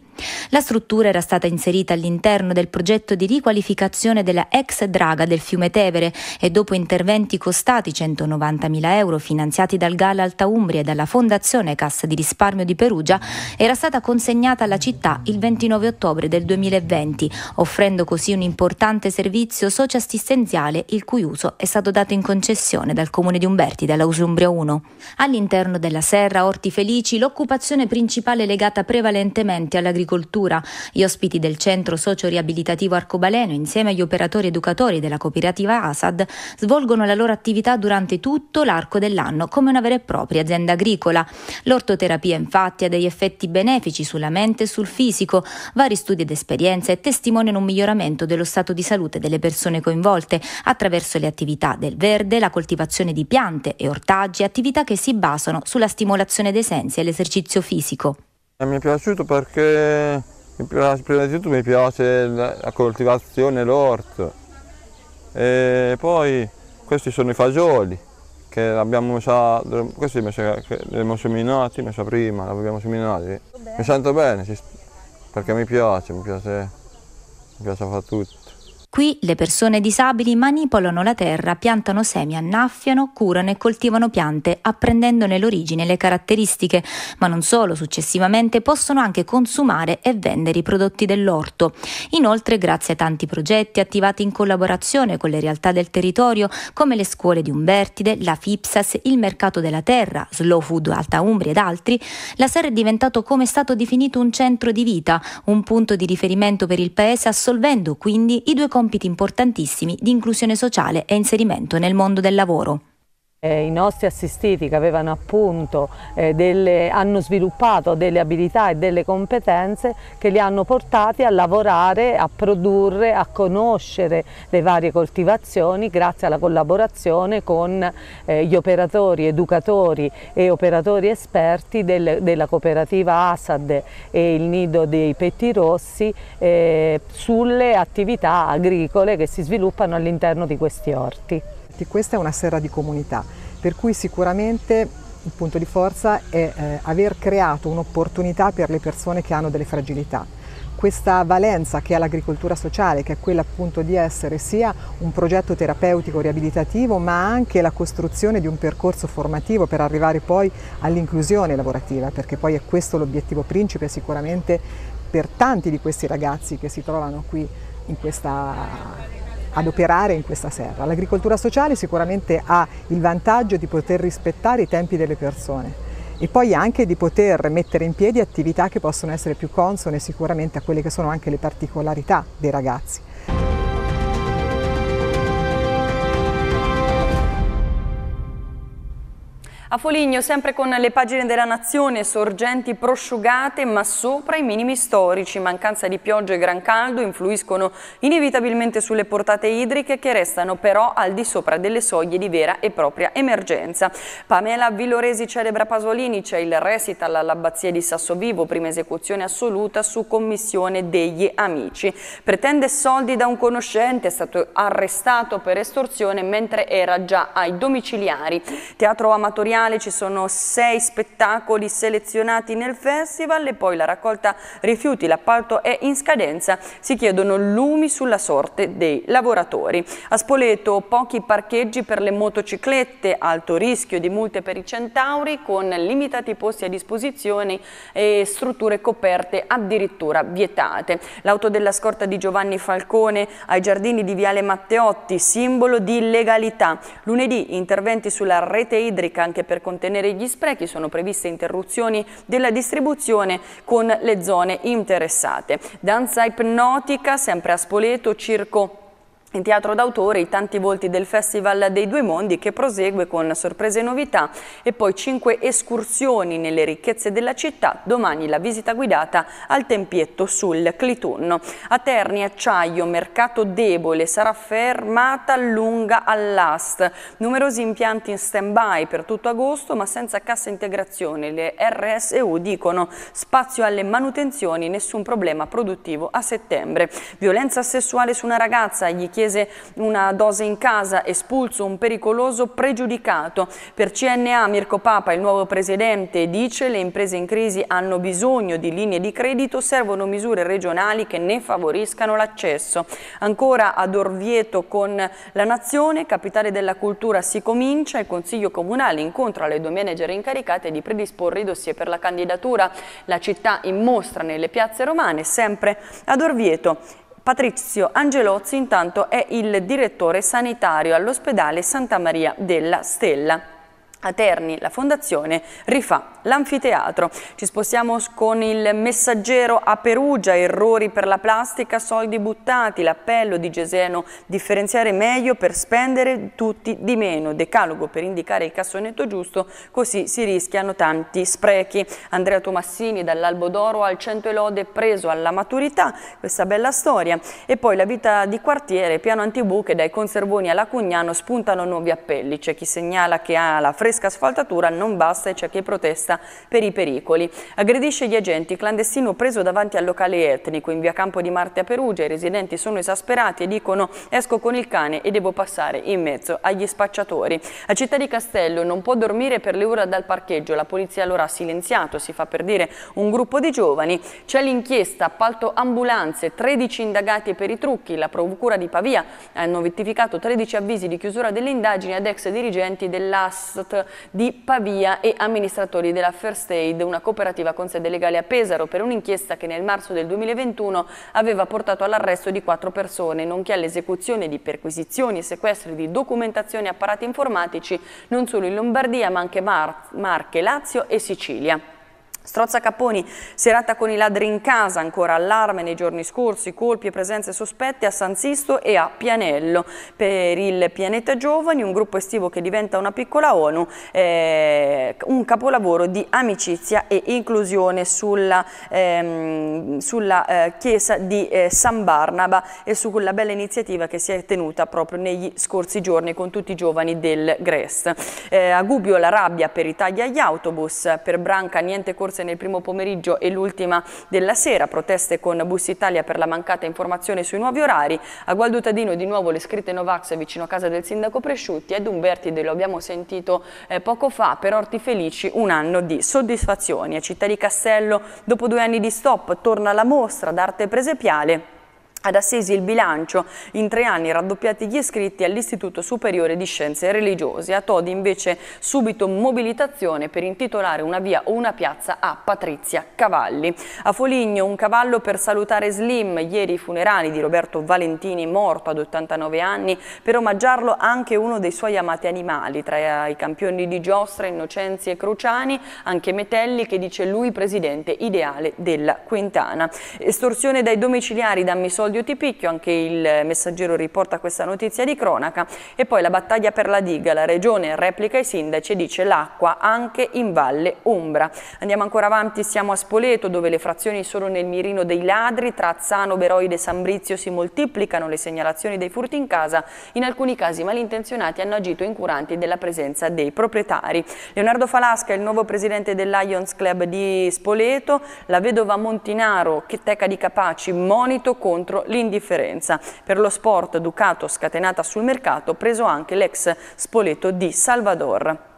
La struttura era stata inserita all'interno del progetto di riqualificazione della ex draga del fiume Tevere e dopo interventi costati 190.000 euro finanziati dal Gala Alta Umbria e dalla Fondazione Cassa di Risparmio di Perugia, era stata consegnata alla città il 29 ottobre del 2020, offrendo così un importante servizio socioassistenziale il cui uso è stato dato in concessione dal comune di Umberti della Usumbria 1. All'interno della serra Orti Felici l'occupazione principale legata prevalentemente all'agricoltura. Gli ospiti del centro socio-riabilitativo Arcobaleno, insieme agli operatori educatori della cooperativa ASAD, svolgono la loro attività durante tutto l'arco dell'anno come una vera e propria azienda agricola. L'ortoterapia infatti ha degli effetti benefici sulla mente e sul fisico. Vari studi ed esperienze testimoniano un miglioramento dello stato di salute delle persone coinvolte attraverso le attività del verde, la coltivazione di piante e ortaggi, attività che si basano sulla stimolazione dei sensi e l'esercizio fisico. Eh, mi è piaciuto perché prima di tutto mi piace la coltivazione, l'orto e poi questi sono i fagioli che abbiamo già, questi li abbiamo seminati, messa prima, li abbiamo seminati. Mi sento bene perché mi piace, mi piace, mi piace fare tutto. Qui le persone disabili manipolano la terra, piantano semi, annaffiano, curano e coltivano piante, apprendendone l'origine e le caratteristiche, ma non solo, successivamente possono anche consumare e vendere i prodotti dell'orto. Inoltre, grazie a tanti progetti attivati in collaborazione con le realtà del territorio, come le scuole di Umbertide, la FIPSAS, il mercato della terra, Slow Food Alta Umbria ed altri, la Serra è diventato come è stato definito un centro di vita, un punto di riferimento per il paese, assolvendo quindi i due compiti compiti importantissimi di inclusione sociale e inserimento nel mondo del lavoro. Eh, I nostri assistiti che avevano appunto eh, delle, hanno sviluppato delle abilità e delle competenze che li hanno portati a lavorare, a produrre, a conoscere le varie coltivazioni grazie alla collaborazione con eh, gli operatori, educatori e operatori esperti del, della cooperativa ASAD e il nido dei Petti Rossi eh, sulle attività agricole che si sviluppano all'interno di questi orti. Questa è una serra di comunità, per cui sicuramente il punto di forza è eh, aver creato un'opportunità per le persone che hanno delle fragilità. Questa valenza che ha l'agricoltura sociale, che è quella appunto di essere sia un progetto terapeutico riabilitativo, ma anche la costruzione di un percorso formativo per arrivare poi all'inclusione lavorativa, perché poi è questo l'obiettivo principe sicuramente per tanti di questi ragazzi che si trovano qui in questa ad operare in questa serra. L'agricoltura sociale sicuramente ha il vantaggio di poter rispettare i tempi delle persone e poi anche di poter mettere in piedi attività che possono essere più consone sicuramente a quelle che sono anche le particolarità dei ragazzi. A Foligno, sempre con le pagine della Nazione, sorgenti prosciugate ma sopra i minimi storici. Mancanza di pioggia e gran caldo influiscono inevitabilmente sulle portate idriche che restano però al di sopra delle soglie di vera e propria emergenza. Pamela Villoresi celebra Pasolini, c'è il recital all'abbazia di Sassovivo, prima esecuzione assoluta su commissione degli amici. Pretende soldi da un conoscente, è stato arrestato per estorsione mentre era già ai domiciliari. Teatro amatoriale finale ci sono sei spettacoli selezionati nel festival e poi la raccolta rifiuti, l'appalto è in scadenza, si chiedono lumi sulla sorte dei lavoratori. A Spoleto pochi parcheggi per le motociclette, alto rischio di multe per i centauri con limitati posti a disposizione e strutture coperte addirittura vietate. L'auto della scorta di Giovanni Falcone ai giardini di Viale Matteotti, simbolo di legalità. Lunedì interventi sulla rete idrica anche per per contenere gli sprechi sono previste interruzioni della distribuzione con le zone interessate. Danza ipnotica, sempre a Spoleto, circo in teatro d'autore i tanti volti del Festival dei Due Mondi che prosegue con sorprese e novità e poi cinque escursioni nelle ricchezze della città, domani la visita guidata al tempietto sul Clitunno. A Terni acciaio, mercato debole, sarà fermata lunga all'ast. Numerosi impianti in stand-by per tutto agosto ma senza cassa integrazione. Le RSU dicono spazio alle manutenzioni, nessun problema produttivo a settembre. Violenza sessuale su una ragazza, gli chiede chiese una dose in casa, espulso un pericoloso pregiudicato. Per CNA Mirko Papa, il nuovo presidente, dice le imprese in crisi hanno bisogno di linee di credito, servono misure regionali che ne favoriscano l'accesso. Ancora ad Orvieto con la Nazione, capitale della cultura, si comincia. Il Consiglio Comunale incontra le due manager incaricate di predisporre i dossier per la candidatura. La città in mostra nelle piazze romane, sempre ad Orvieto. Patrizio Angelozzi intanto è il direttore sanitario all'ospedale Santa Maria della Stella. A Terni la fondazione rifà l'anfiteatro. Ci spostiamo con il messaggero a Perugia, errori per la plastica, soldi buttati, l'appello di Geseno, differenziare meglio per spendere tutti di meno, decalogo per indicare il cassonetto giusto, così si rischiano tanti sprechi. Andrea Tomassini dall'Albo d'Oro al Cento Elode preso alla maturità, questa bella storia. E poi la vita di quartiere, piano antibuche, dai conservoni alla Cugnano spuntano nuovi appelli. C'è chi segnala che ha la fresca fresca asfaltatura non basta e c'è chi protesta per i pericoli. Aggredisce gli agenti, clandestino preso davanti al locale etnico in via Campo di Marte a Perugia. I residenti sono esasperati e dicono esco con il cane e devo passare in mezzo agli spacciatori. A Città di Castello non può dormire per le ore dal parcheggio. La polizia allora ha silenziato, si fa per dire, un gruppo di giovani. C'è l'inchiesta, appalto ambulanze, 13 indagati per i trucchi. La procura di Pavia hanno notificato 13 avvisi di chiusura delle indagini ad ex dirigenti dell'AST di Pavia e amministratori della First Aid, una cooperativa con sede legale a Pesaro, per un'inchiesta che nel marzo del 2021 aveva portato all'arresto di quattro persone, nonché all'esecuzione di perquisizioni e sequestri di documentazione e apparati informatici non solo in Lombardia ma anche Mar Marche, Lazio e Sicilia. Strozza Caponi, serata con i ladri in casa, ancora allarme nei giorni scorsi, colpi e presenze sospette a San Sisto e a Pianello. Per il Pianeta Giovani, un gruppo estivo che diventa una piccola ONU, eh, un capolavoro di amicizia e inclusione sulla, ehm, sulla eh, chiesa di eh, San Barnaba e su quella bella iniziativa che si è tenuta proprio negli scorsi giorni con tutti i giovani del Grest. Eh, a Gubbio la rabbia per i tagli agli autobus, per Branca niente corso corse nel primo pomeriggio e l'ultima della sera, proteste con Bus Italia per la mancata informazione sui nuovi orari, a Gualdutadino di nuovo le scritte Novax vicino a casa del sindaco Presciutti ed Umbertide, lo abbiamo sentito eh, poco fa, per Orti Felici un anno di soddisfazioni. A Città di Castello dopo due anni di stop torna la mostra d'arte presepiale ad Assisi il bilancio, in tre anni raddoppiati gli iscritti all'Istituto Superiore di Scienze Religiose. A Todi invece subito mobilitazione per intitolare una via o una piazza a Patrizia Cavalli. A Foligno un cavallo per salutare Slim, ieri i funerali di Roberto Valentini morto ad 89 anni, per omaggiarlo anche uno dei suoi amati animali, tra i campioni di giostra Innocenzi e Cruciani, anche Metelli che dice lui presidente ideale della Quintana. Estorsione dai domiciliari, dammi soldi di Utipicchio, anche il messaggero riporta questa notizia di cronaca e poi la battaglia per la diga, la regione replica i sindaci e dice l'acqua anche in Valle Umbra. Andiamo ancora avanti, siamo a Spoleto dove le frazioni sono nel mirino dei ladri, tra Azzano, Beroide e San Brizio si moltiplicano le segnalazioni dei furti in casa, in alcuni casi malintenzionati hanno agito incuranti della presenza dei proprietari. Leonardo Falasca, è il nuovo presidente del Lions Club di Spoleto, la vedova Montinaro, che teca di Capaci, monito contro l'indifferenza. Per lo sport Ducato scatenata sul mercato, preso anche l'ex Spoleto di Salvador.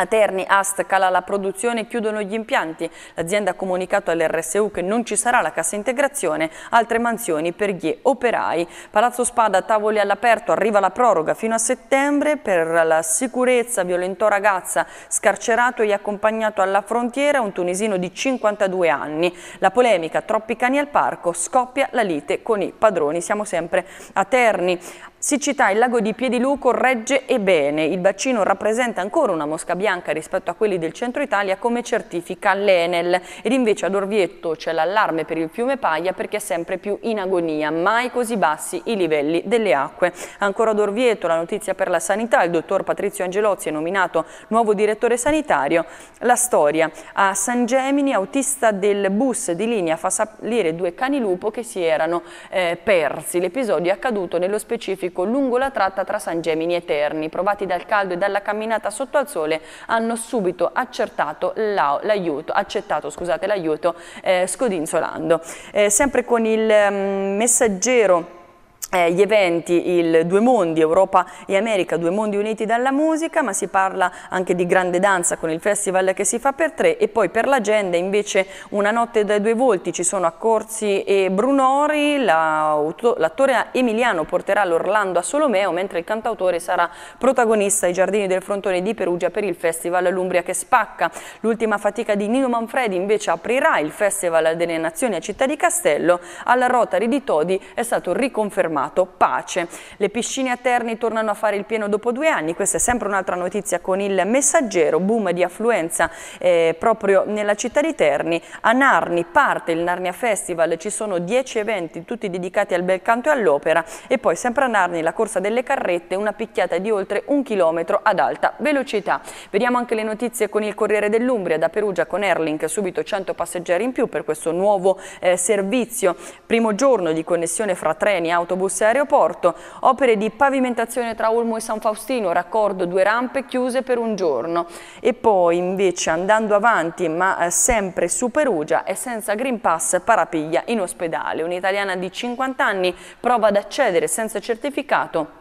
A Terni, Ast cala la produzione e chiudono gli impianti. L'azienda ha comunicato all'RSU che non ci sarà la cassa integrazione, altre mansioni per gli operai. Palazzo Spada, tavoli all'aperto, arriva la proroga fino a settembre per la sicurezza. Violentò ragazza, scarcerato e accompagnato alla frontiera un tunisino di 52 anni. La polemica, troppi cani al parco, scoppia la lite con i padroni. Siamo sempre a Terni. Siccità, il lago di Piediluco regge e bene, il bacino rappresenta ancora una mosca bianca rispetto a quelli del centro Italia come certifica l'Enel ed invece ad Orvietto c'è l'allarme per il fiume Paglia perché è sempre più in agonia, mai così bassi i livelli delle acque. Ancora ad Orvietto la notizia per la sanità, il dottor Patrizio Angelozzi è nominato nuovo direttore sanitario. La storia, a San Gemini autista del bus di linea fa salire due cani lupo che si erano eh, persi, l'episodio è accaduto nello specifico specifico lungo la tratta tra San Gemini e Terni. Provati dal caldo e dalla camminata sotto al sole hanno subito accertato l'aiuto, accettato scusate l'aiuto eh, scodinzolando. Eh, sempre con il mm, messaggero eh, gli eventi, il Due Mondi, Europa e America, due mondi uniti dalla musica, ma si parla anche di grande danza con il festival che si fa per tre e poi per l'agenda invece una notte dai due volti ci sono Accorsi e Brunori, l'attore Emiliano porterà l'Orlando a Solomeo mentre il cantautore sarà protagonista ai Giardini del Frontone di Perugia per il festival L'Umbria che spacca. L'ultima fatica di Nino Manfredi invece aprirà il festival delle nazioni a Città di Castello, alla Rotary di Todi è stato riconfermato chiamato Pace. Le piscine a Terni tornano a fare il pieno dopo due anni, questa è sempre un'altra notizia con il messaggero, boom di affluenza eh, proprio nella città di Terni. A Narni parte il Narnia Festival, ci sono dieci eventi tutti dedicati al bel canto e all'opera e poi sempre a Narni la corsa delle carrette, una picchiata di oltre un chilometro ad alta velocità. Vediamo anche le notizie con il Corriere dell'Umbria, da Perugia con Erling, subito 100 passeggeri in più per questo nuovo eh, servizio. Primo giorno di connessione fra treni, autobus autobus e aeroporto, opere di pavimentazione tra Olmo e San Faustino, raccordo due rampe chiuse per un giorno. E poi invece andando avanti, ma eh, sempre su Perugia, è senza Green Pass parapiglia in ospedale. Un'italiana di 50 anni prova ad accedere senza certificato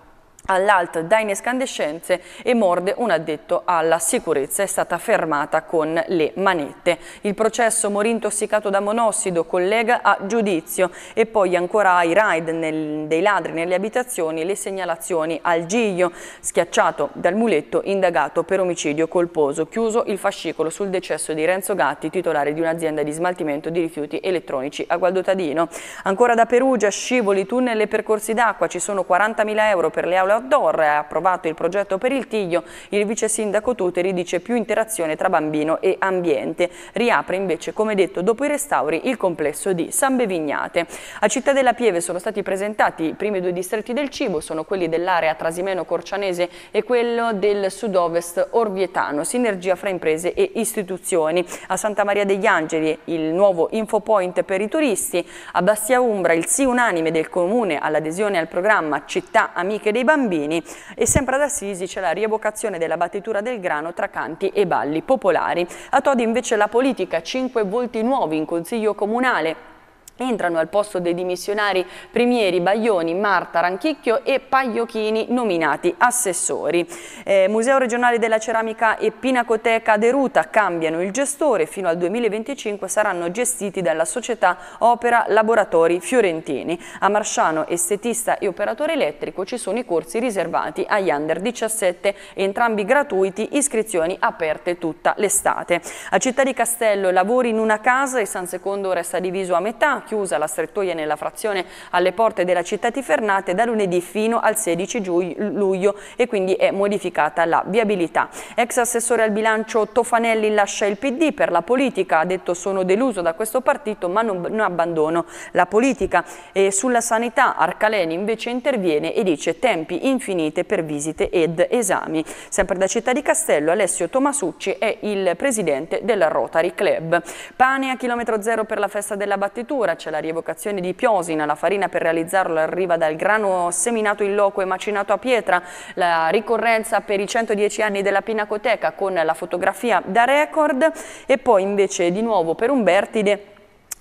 all'alta da inescandescenze e morde un addetto alla sicurezza. È stata fermata con le manette. Il processo morì intossicato da monossido, collega a giudizio e poi ancora ai raid nel, dei ladri nelle abitazioni le segnalazioni al Giglio, schiacciato dal muletto, indagato per omicidio colposo. Chiuso il fascicolo sul decesso di Renzo Gatti, titolare di un'azienda di smaltimento di rifiuti elettronici a Gualdotadino. Ancora da Perugia, scivoli, tunnel e percorsi d'acqua. Ci sono 40.000 euro per le aule outdoor, ha approvato il progetto per il Tiglio, il vice sindaco Tuteri dice più interazione tra bambino e ambiente. Riapre invece, come detto, dopo i restauri il complesso di San Bevignate. A Città della Pieve sono stati presentati i primi due distretti del cibo, sono quelli dell'area Trasimeno-Corcianese e quello del sud-ovest Orvietano, sinergia fra imprese e istituzioni. A Santa Maria degli Angeli il nuovo infopoint per i turisti, a Bastia Umbra il sì unanime del comune all'adesione al programma Città Amiche dei Bambini bambini e sempre ad Assisi c'è la rievocazione della battitura del grano tra canti e balli popolari. A Todi invece la politica, cinque volti nuovi in consiglio comunale Entrano al posto dei dimissionari Primieri, Baglioni, Marta, Ranchicchio e Pagliocchini nominati assessori. Eh, Museo regionale della ceramica e Pinacoteca Deruta cambiano il gestore, fino al 2025 saranno gestiti dalla società Opera Laboratori Fiorentini. A Marciano, estetista e operatore elettrico ci sono i corsi riservati agli under 17, entrambi gratuiti, iscrizioni aperte tutta l'estate. A Città di Castello lavori in una casa e San Secondo resta diviso a metà, chiusa la strettoia nella frazione alle porte della città di Fernate da lunedì fino al 16 luglio e quindi è modificata la viabilità. Ex assessore al bilancio Tofanelli lascia il PD per la politica, ha detto sono deluso da questo partito ma non, non abbandono la politica. E sulla sanità Arcaleni invece interviene e dice tempi infinite per visite ed esami. Sempre da Città di Castello Alessio Tomasucci è il presidente del Rotary Club. Pane a chilometro zero per la festa della battitura, c'è la rievocazione di piosina, la farina per realizzarlo arriva dal grano seminato in loco e macinato a pietra, la ricorrenza per i 110 anni della Pinacoteca con la fotografia da record e poi invece di nuovo per Umbertide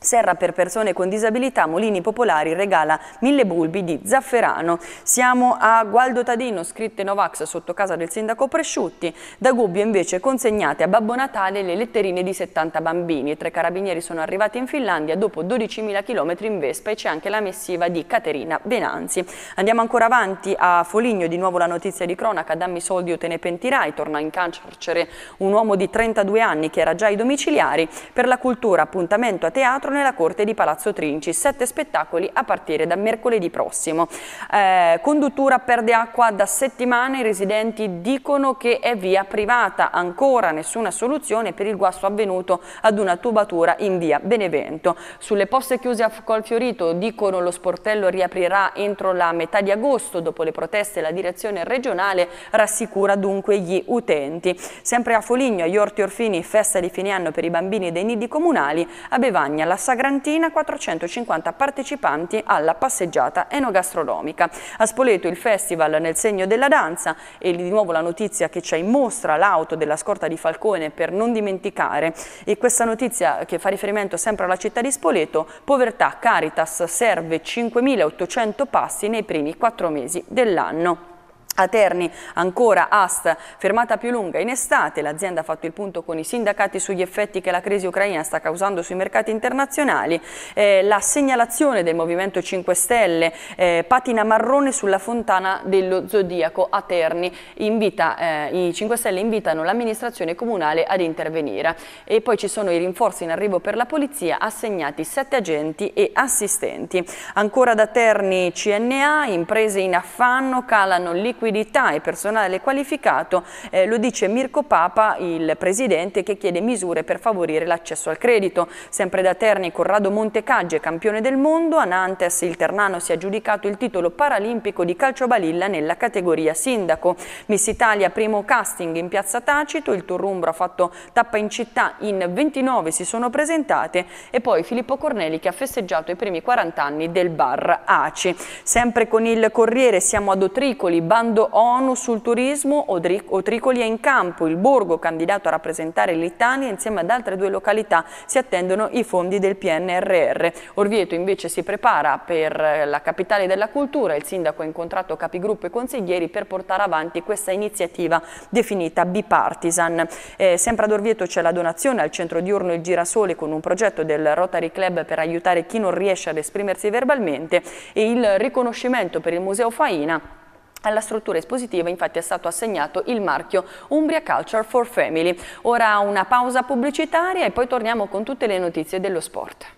Serra per persone con disabilità, Molini Popolari regala mille bulbi di zafferano. Siamo a Gualdo Tadino, scritte Novax sotto casa del sindaco Presciutti. Da Gubbio invece consegnate a Babbo Natale le letterine di 70 bambini. Tre carabinieri sono arrivati in Finlandia dopo 12.000 km in Vespa e c'è anche la messiva di Caterina Venanzi. Andiamo ancora avanti a Foligno, di nuovo la notizia di cronaca, dammi soldi o te ne pentirai, torna in carcere un uomo di 32 anni che era già ai domiciliari. Per la cultura, appuntamento a teatro, nella corte di Palazzo Trinci, sette spettacoli a partire da mercoledì prossimo. Eh, conduttura perde acqua da settimane, i residenti dicono che è via privata, ancora nessuna soluzione per il guasto avvenuto ad una tubatura in via Benevento. Sulle poste chiuse a Colfiorito dicono lo sportello riaprirà entro la metà di agosto, dopo le proteste la direzione regionale rassicura dunque gli utenti. Sempre a Foligno, agli Orti Orfini, festa di fine anno per i bambini dei nidi comunali, a Bevagna la Sagrantina 450 partecipanti alla passeggiata enogastronomica. A Spoleto il festival nel segno della danza e di nuovo la notizia che c'è in mostra l'auto della scorta di Falcone per non dimenticare e questa notizia che fa riferimento sempre alla città di Spoleto, povertà Caritas serve 5.800 passi nei primi quattro mesi dell'anno. A Terni ancora AST, fermata più lunga in estate, l'azienda ha fatto il punto con i sindacati sugli effetti che la crisi ucraina sta causando sui mercati internazionali, eh, la segnalazione del Movimento 5 Stelle, eh, patina marrone sulla fontana dello Zodiaco a Terni, Invita, eh, i 5 Stelle invitano l'amministrazione comunale ad intervenire e poi ci sono i rinforzi in arrivo per la polizia, assegnati sette agenti e assistenti. Ancora da Terni CNA, imprese in affanno, calano liquidità liquidità e personale qualificato, eh, lo dice Mirko Papa, il presidente, che chiede misure per favorire l'accesso al credito. Sempre da Terni, Corrado Montecagge, campione del mondo, a Nantes il Ternano si è aggiudicato il titolo paralimpico di calcio balilla nella categoria sindaco. Miss Italia primo casting in piazza Tacito, il Turrumbro ha fatto tappa in città, in 29 si sono presentate e poi Filippo Corneli che ha festeggiato i primi 40 anni del bar ACI. Sempre con il Corriere siamo ad Otricoli, bando Accordo ONU sul turismo, Otricoli è in campo, il borgo candidato a rappresentare l'Italia insieme ad altre due località si attendono i fondi del PNRR. Orvieto invece si prepara per eh, la capitale della cultura, il sindaco ha incontrato capigruppo e consiglieri per portare avanti questa iniziativa definita bipartisan. Eh, sempre ad Orvieto c'è la donazione al centro diurno Il Girasole con un progetto del Rotary Club per aiutare chi non riesce ad esprimersi verbalmente e il riconoscimento per il Museo Faina alla struttura espositiva infatti è stato assegnato il marchio Umbria Culture for Family. Ora una pausa pubblicitaria e poi torniamo con tutte le notizie dello sport.